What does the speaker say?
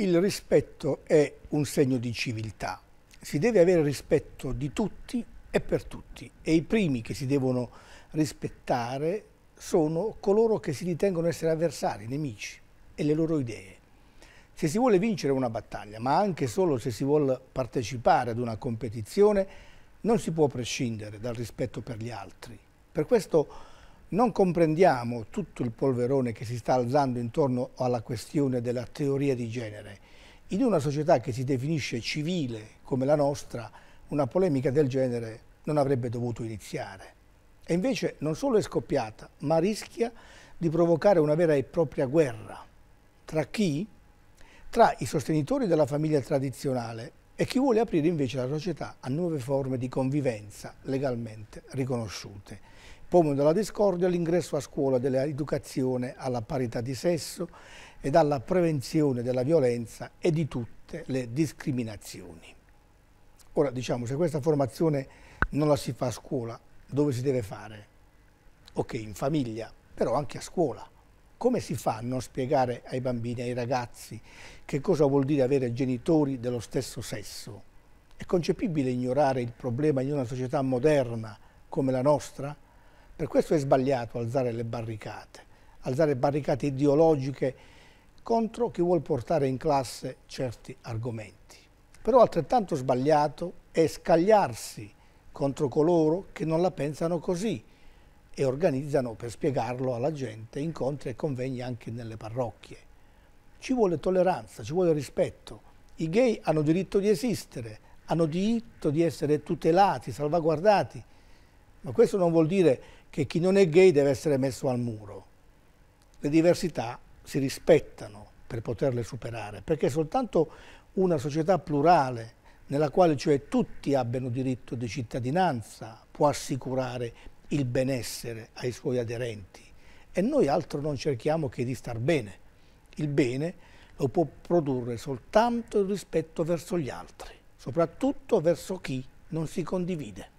Il rispetto è un segno di civiltà. Si deve avere rispetto di tutti e per tutti e i primi che si devono rispettare sono coloro che si ritengono essere avversari, nemici e le loro idee. Se si vuole vincere una battaglia, ma anche solo se si vuole partecipare ad una competizione, non si può prescindere dal rispetto per gli altri. Per questo non comprendiamo tutto il polverone che si sta alzando intorno alla questione della teoria di genere. In una società che si definisce civile come la nostra, una polemica del genere non avrebbe dovuto iniziare. E invece non solo è scoppiata, ma rischia di provocare una vera e propria guerra. Tra chi? Tra i sostenitori della famiglia tradizionale e chi vuole aprire invece la società a nuove forme di convivenza legalmente riconosciute. Pomo della discordia l'ingresso a scuola dell'educazione alla parità di sesso e alla prevenzione della violenza e di tutte le discriminazioni. Ora diciamo, se questa formazione non la si fa a scuola, dove si deve fare? Ok, in famiglia, però anche a scuola. Come si fa a non spiegare ai bambini, ai ragazzi, che cosa vuol dire avere genitori dello stesso sesso? È concepibile ignorare il problema in una società moderna come la nostra? Per questo è sbagliato alzare le barricate, alzare barricate ideologiche contro chi vuol portare in classe certi argomenti. Però altrettanto sbagliato è scagliarsi contro coloro che non la pensano così, e organizzano per spiegarlo alla gente incontri e convegni anche nelle parrocchie. Ci vuole tolleranza, ci vuole rispetto. I gay hanno diritto di esistere, hanno diritto di essere tutelati, salvaguardati, ma questo non vuol dire che chi non è gay deve essere messo al muro. Le diversità si rispettano per poterle superare, perché soltanto una società plurale, nella quale cioè tutti abbiano diritto di cittadinanza, può assicurare il benessere ai suoi aderenti e noi altro non cerchiamo che di star bene. Il bene lo può produrre soltanto il rispetto verso gli altri, soprattutto verso chi non si condivide.